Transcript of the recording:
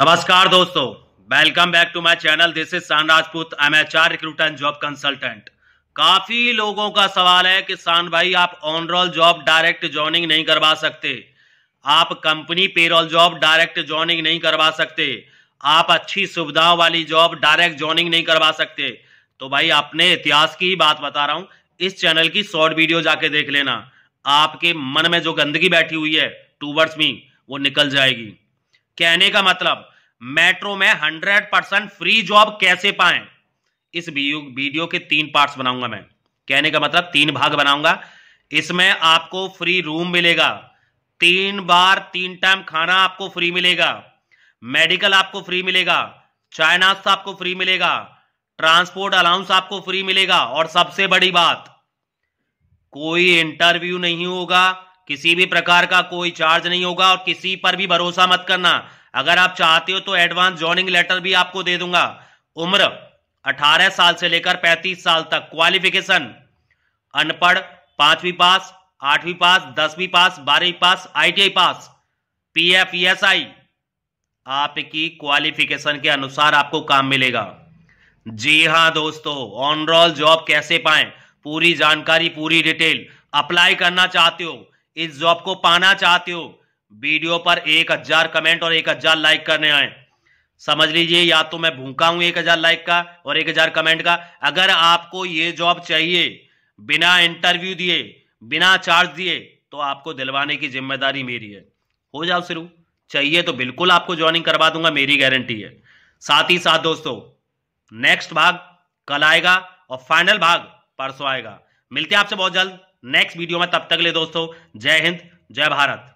नमस्कार दोस्तों welcome back to my channel this is San Rajput I am HR recruit and job consultant काफी लोगों का सवाल है कि सान भाई आप on roll job direct joining नहीं करवा सकते आप company payroll job direct joining नहीं करवा सकते आप अच्छी सुविधाओं वाली जॉब डायरेक्ट जॉइनिंग नहीं करवा सकते तो भाई अपने इतिहास की ही बात बता रहा हूं इस चैनल की शॉर्ट वीडियो जाके देख लेना आपके मन में जो गंदगी बैठी हुई है टूवर्ड्स मी वो निकल जाएगी कहने का मतलब मेट्रो में हंड्रेड परसेंट फ्री जॉब कैसे पाए इस वीडियो के तीन पार्ट्स बनाऊंगा मैं कहने का मतलब तीन भाग बनाऊंगा इसमें आपको फ्री रूम मिलेगा तीन बार तीन टाइम खाना आपको फ्री मिलेगा मेडिकल आपको फ्री मिलेगा चाय नाश्ता आपको फ्री मिलेगा ट्रांसपोर्ट अलाउंस आपको फ्री मिलेगा और सबसे बड़ी बात कोई इंटरव्यू नहीं होगा किसी भी प्रकार का कोई चार्ज नहीं होगा और किसी पर भी भरोसा मत करना अगर आप चाहते हो तो एडवांस जॉइनिंग लेटर भी आपको दे दूंगा उम्र 18 साल से लेकर 35 साल तक क्वालिफिकेशन अनपढ़ पांचवी पास आठवीं पास दसवीं पास बारहवीं पास आईटीआई पास पीएफ ईएसआई e आपकी क्वालिफिकेशन के अनुसार आपको काम मिलेगा जी हाँ दोस्तों ऑन जॉब कैसे पाए पूरी जानकारी पूरी डिटेल अप्लाई करना चाहते हो इस जॉब को पाना चाहते हो वीडियो पर एक हजार कमेंट और एक हजार लाइक करने आए समझ लीजिए या तो मैं भूखा हूं एक हजार लाइक का और एक हजार कमेंट का अगर आपको ये जॉब चाहिए बिना इंटरव्यू दिए बिना चार्ज दिए तो आपको दिलवाने की जिम्मेदारी मेरी है हो जाओ शुरू चाहिए तो बिल्कुल आपको ज्वाइनिंग करवा दूंगा मेरी गारंटी है साथ ही साथ दोस्तों नेक्स्ट भाग कल आएगा और फाइनल भाग परसों आएगा मिलते हैं आपसे बहुत जल्द नेक्स्ट वीडियो में तब तक ले दोस्तों जय हिंद जय भारत